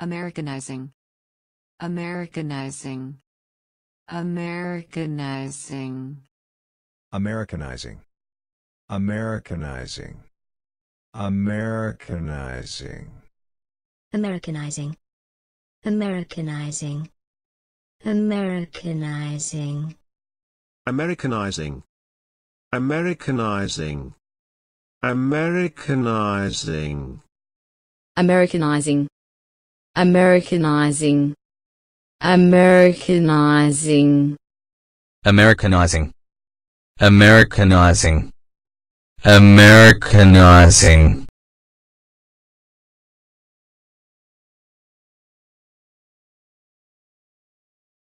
Americanizing. Americanizing. Americanizing. Americanizing. Americanizing. Americanizing. Americanizing. Americanizing. Americanizing. Americanizing. Americanizing. Americanizing. Americanizing. Americanizing Americanizing Americanizing Americanizing Americanizing